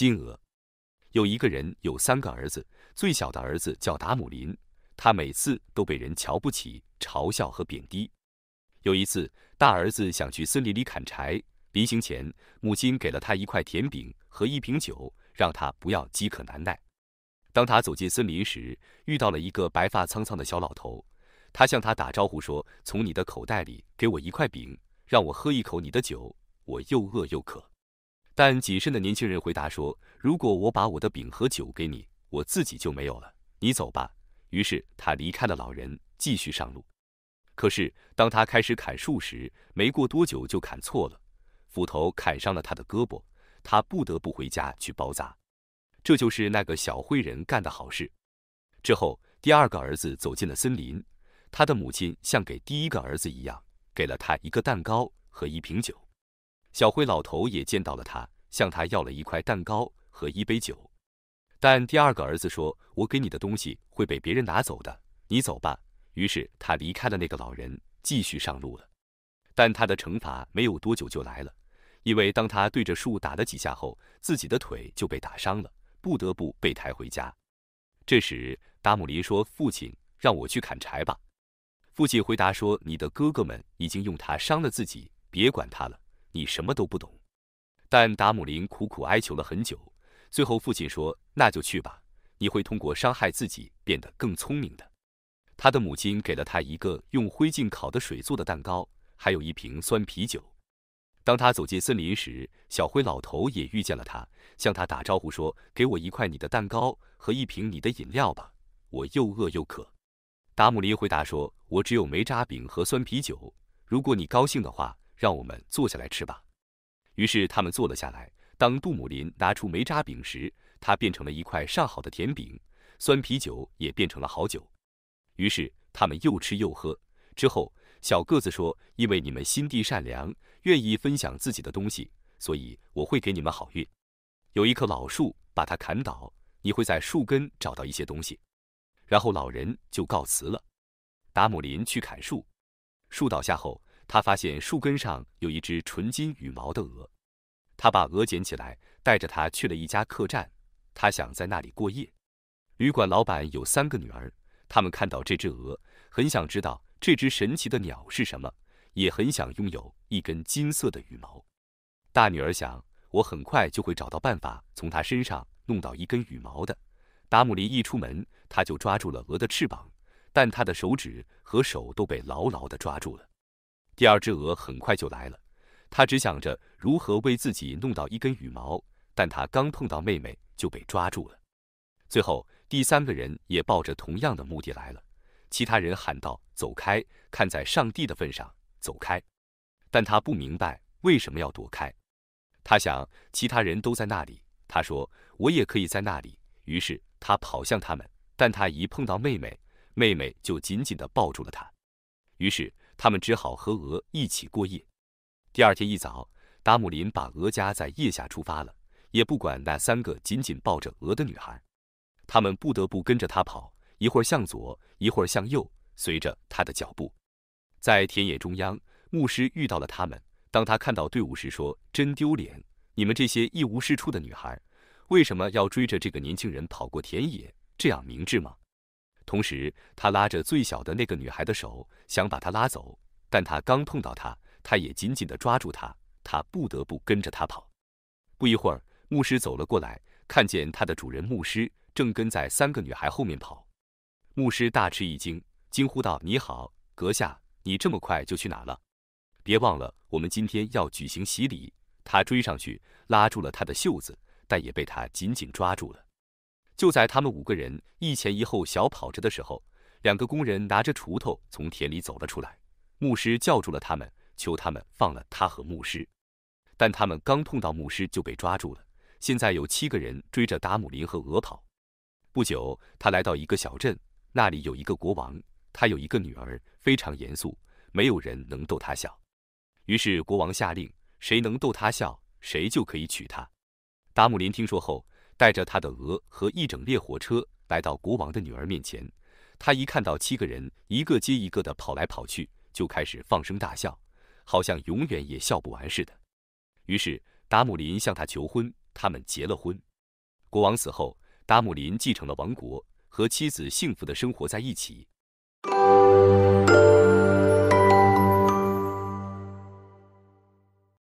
金额。有一个人有三个儿子，最小的儿子叫达姆林，他每次都被人瞧不起、嘲笑和贬低。有一次，大儿子想去森林里砍柴，临行前母亲给了他一块甜饼和一瓶酒，让他不要饥渴难耐。当他走进森林时，遇到了一个白发苍苍的小老头，他向他打招呼说：“从你的口袋里给我一块饼，让我喝一口你的酒，我又饿又渴。”但谨慎的年轻人回答说：“如果我把我的饼和酒给你，我自己就没有了。你走吧。”于是他离开了老人，继续上路。可是当他开始砍树时，没过多久就砍错了，斧头砍伤了他的胳膊，他不得不回家去包扎。这就是那个小灰人干的好事。之后，第二个儿子走进了森林，他的母亲像给第一个儿子一样，给了他一个蛋糕和一瓶酒。小灰老头也见到了他，向他要了一块蛋糕和一杯酒，但第二个儿子说：“我给你的东西会被别人拿走的，你走吧。”于是他离开了那个老人，继续上路了。但他的惩罚没有多久就来了，因为当他对着树打了几下后，自己的腿就被打伤了，不得不被抬回家。这时达姆林说：“父亲，让我去砍柴吧。”父亲回答说：“你的哥哥们已经用它伤了自己，别管他了。”你什么都不懂，但达姆林苦苦哀求了很久，最后父亲说：“那就去吧，你会通过伤害自己变得更聪明的。”他的母亲给了他一个用灰烬烤的水做的蛋糕，还有一瓶酸啤酒。当他走进森林时，小灰老头也遇见了他，向他打招呼说：“给我一块你的蛋糕和一瓶你的饮料吧，我又饿又渴。”达姆林回答说：“我只有煤渣饼和酸啤酒，如果你高兴的话。”让我们坐下来吃吧。于是他们坐了下来。当杜姆林拿出煤渣饼时，它变成了一块上好的甜饼；酸啤酒也变成了好酒。于是他们又吃又喝。之后，小个子说：“因为你们心地善良，愿意分享自己的东西，所以我会给你们好运。有一棵老树，把它砍倒，你会在树根找到一些东西。”然后老人就告辞了。达姆林去砍树，树倒下后。他发现树根上有一只纯金羽毛的鹅，他把鹅捡起来，带着它去了一家客栈，他想在那里过夜。旅馆老板有三个女儿，他们看到这只鹅，很想知道这只神奇的鸟是什么，也很想拥有一根金色的羽毛。大女儿想，我很快就会找到办法从它身上弄到一根羽毛的。达姆林一出门，他就抓住了鹅的翅膀，但他的手指和手都被牢牢地抓住了。第二只鹅很快就来了，他只想着如何为自己弄到一根羽毛，但他刚碰到妹妹就被抓住了。最后，第三个人也抱着同样的目的来了。其他人喊道：“走开，看在上帝的份上，走开！”但他不明白为什么要躲开。他想，其他人都在那里。他说：“我也可以在那里。”于是他跑向他们，但他一碰到妹妹，妹妹就紧紧地抱住了他。于是，他们只好和鹅一起过夜。第二天一早，达姆林把鹅夹在腋下出发了，也不管那三个紧紧抱着鹅的女孩。他们不得不跟着他跑，一会儿向左，一会儿向右，随着他的脚步。在田野中央，牧师遇到了他们。当他看到队伍时，说：“真丢脸！你们这些一无是处的女孩，为什么要追着这个年轻人跑过田野？这样明智吗？”同时，他拉着最小的那个女孩的手，想把她拉走，但他刚碰到她，她也紧紧地抓住他，他不得不跟着她跑。不一会儿，牧师走了过来，看见他的主人牧师正跟在三个女孩后面跑，牧师大吃一惊，惊呼道：“你好，阁下，你这么快就去哪了？别忘了，我们今天要举行洗礼。”他追上去，拉住了他的袖子，但也被他紧紧抓住了。就在他们五个人一前一后小跑着的时候，两个工人拿着锄头从田里走了出来。牧师叫住了他们，求他们放了他和牧师。但他们刚碰到牧师就被抓住了。现在有七个人追着达姆林和鹅跑。不久，他来到一个小镇，那里有一个国王，他有一个女儿，非常严肃，没有人能逗他笑。于是国王下令，谁能逗他笑，谁就可以娶她。达姆林听说后。带着他的鹅和一整列火车来到国王的女儿面前，他一看到七个人一个接一个的跑来跑去，就开始放声大笑，好像永远也笑不完似的。于是达姆林向她求婚，他们结了婚。国王死后，达姆林继承了王国，和妻子幸福的生活在一起。